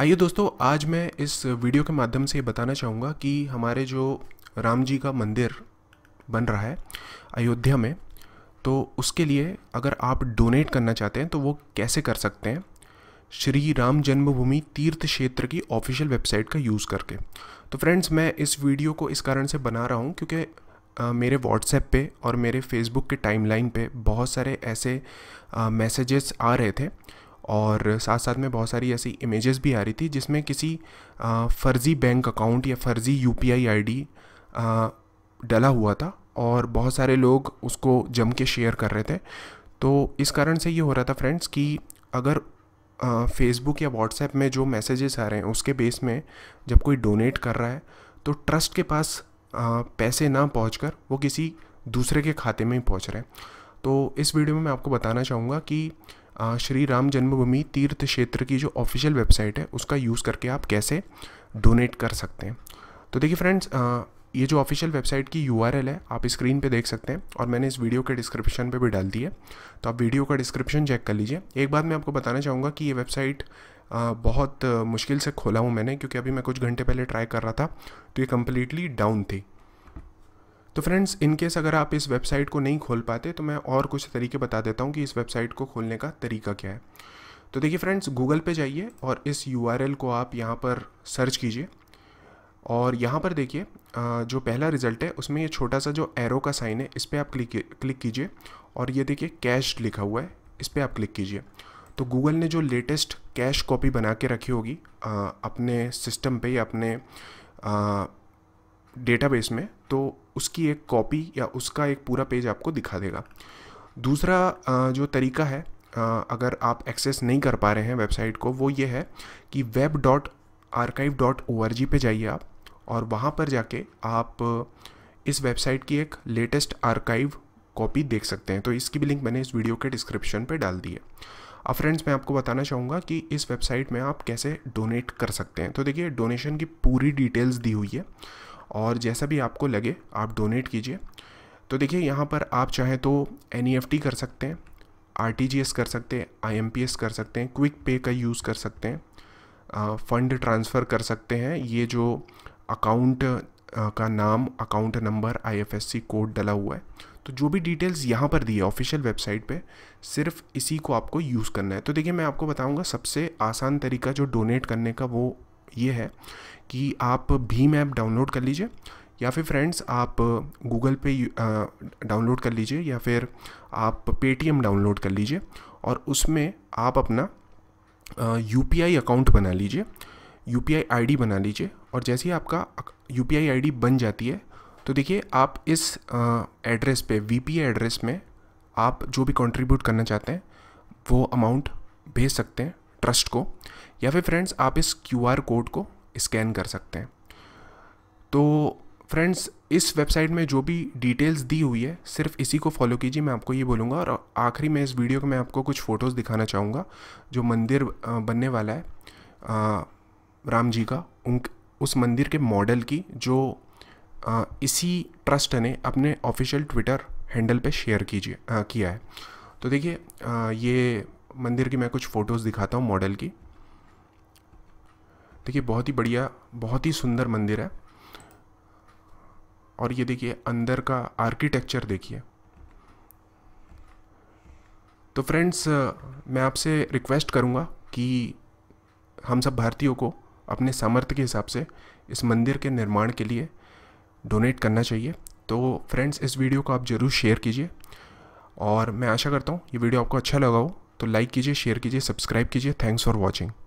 आइए दोस्तों आज मैं इस वीडियो के माध्यम से बताना चाहूँगा कि हमारे जो राम जी का मंदिर बन रहा है अयोध्या में तो उसके लिए अगर आप डोनेट करना चाहते हैं तो वो कैसे कर सकते हैं श्री राम जन्मभूमि तीर्थ क्षेत्र की ऑफिशियल वेबसाइट का यूज़ करके तो फ्रेंड्स मैं इस वीडियो को इस कारण से बना रहा हूँ क्योंकि मेरे व्हाट्सएप पे और मेरे फेसबुक के टाइमलाइन पे बहुत सारे ऐसे मैसेजेस आ रहे थे और साथ साथ में बहुत सारी ऐसी इमेजेस भी आ रही थी जिसमें किसी फ़र्ज़ी बैंक अकाउंट या फ़र्ज़ी U P I I D डला हुआ था और बहुत सारे लोग उसको जम के शेयर कर रहे थे तो इस कारण से ये हो रहा था फ्रेंड्स कि अगर फेसबुक या व्हाट्सएप में जो मैसेजेस आ रहे हैं उसके बेस में जब कोई डोनेट कर रहा है तो ट्रस्ट के पास आ, पैसे ना पहुँच कर वो किसी दूसरे के खाते में ही पहुँच रहे हैं तो इस वीडियो में मैं आपको बताना चाहूँगा कि श्री राम जन्मभूमि तीर्थ क्षेत्र की जो ऑफिशियल वेबसाइट है उसका यूज़ करके आप कैसे डोनेट कर सकते हैं तो देखिए फ्रेंड्स ये जो ऑफिशियल वेबसाइट की यू है आप स्क्रीन पे देख सकते हैं और मैंने इस वीडियो के डिस्क्रिप्शन पे भी डाल दी है तो आप वीडियो का डिस्क्रिप्शन चेक कर लीजिए एक बात मैं आपको बताना चाहूँगा कि ये वेबसाइट बहुत मुश्किल से खोला हूँ मैंने क्योंकि अभी मैं कुछ घंटे पहले ट्राई कर रहा था तो ये कम्प्लीटली डाउन थी तो फ्रेंड्स इनकेस अगर आप इस वेबसाइट को नहीं खोल पाते तो मैं और कुछ तरीके बता देता हूँ कि इस वेबसाइट को खोलने का तरीका क्या है तो देखिए फ्रेंड्स गूगल पे जाइए और इस यू को आप यहाँ पर सर्च कीजिए और यहाँ पर देखिए जो पहला रिजल्ट है उसमें ये छोटा सा जो एरो का साइन है इस पर आप क्लिक क्लिक कीजिए और ये देखिए कैश लिखा हुआ है इस पर आप क्लिक कीजिए तो गूगल ने जो लेटेस्ट कैश कॉपी बना के रखी होगी अपने सिस्टम पे या अपने डेटाबेस में तो उसकी एक कॉपी या उसका एक पूरा पेज आपको दिखा देगा दूसरा जो तरीका है अगर आप एक्सेस नहीं कर पा रहे हैं वेबसाइट को वो ये है कि web dot archive dot O R G पर जाइए आप और वहाँ पर जाके आप इस वेबसाइट की एक लेटेस्ट आर्काइव कॉपी देख सकते हैं तो इसकी भी लिंक मैंने इस वीडियो के डिस्क्रिप्शन पर डाल दी है अब फ्रेंड्स मैं आपको बताना चाहूँगा कि इस वेबसाइट में आप कैसे डोनेट कर सकते हैं तो देखिए डोनेशन की पूरी डिटेल्स दी हुई है और जैसा भी आपको लगे आप डोनेट कीजिए तो देखिए यहाँ पर आप चाहें तो एन e कर सकते हैं आर कर सकते हैं आई कर सकते हैं क्विक पे का यूज़ कर सकते हैं फ़ंड ट्रांसफ़र कर सकते हैं ये जो अकाउंट का नाम अकाउंट नंबर आईएफएससी कोड डला हुआ है तो जो भी डिटेल्स यहाँ पर दी है ऑफिशियल वेबसाइट पे सिर्फ इसी को आपको यूज़ करना है तो देखिए मैं आपको बताऊँगा सबसे आसान तरीका जो डोनेट करने का वो ये है कि आप भीम ऐप डाउनलोड कर लीजिए या फिर फ्रेंड्स आप गूगल पे डाउनलोड कर लीजिए या फिर आप पेटीएम डाउनलोड कर लीजिए और उसमें आप अपना यू अकाउंट बना लीजिए यू पी बना लीजिए और जैसे ही आपका यू पी बन जाती है तो देखिए आप इस एड्रेस पे वी एड्रेस में आप जो भी कंट्रीब्यूट करना चाहते हैं वो अमाउंट भेज सकते हैं ट्रस्ट को या फिर फ्रेंड्स आप इस क्यू आर कोड को स्कैन कर सकते हैं तो फ्रेंड्स इस वेबसाइट में जो भी डिटेल्स दी हुई है सिर्फ इसी को फॉलो कीजिए मैं आपको ये बोलूँगा और आखिरी में इस वीडियो को मैं आपको कुछ फ़ोटोज़ दिखाना चाहूँगा जो मंदिर बनने वाला है राम जी का उन उस मंदिर के मॉडल की जो आ, इसी ट्रस्ट ने अपने ऑफिशियल ट्विटर हैंडल पे शेयर कीजिए किया है तो देखिए ये मंदिर की मैं कुछ फ़ोटोज़ दिखाता हूँ मॉडल की देखिए बहुत ही बढ़िया बहुत ही सुंदर मंदिर है और ये देखिए अंदर का आर्किटेक्चर देखिए तो फ्रेंड्स मैं आपसे रिक्वेस्ट करूँगा कि हम सब भारतीयों को अपने सामर्थ्य के हिसाब से इस मंदिर के निर्माण के लिए डोनेट करना चाहिए तो फ्रेंड्स इस वीडियो को आप ज़रूर शेयर कीजिए और मैं आशा करता हूँ ये वीडियो आपको अच्छा लगा हो तो लाइक कीजिए शेयर कीजिए सब्सक्राइब कीजिए थैंक्स फॉर वॉचिंग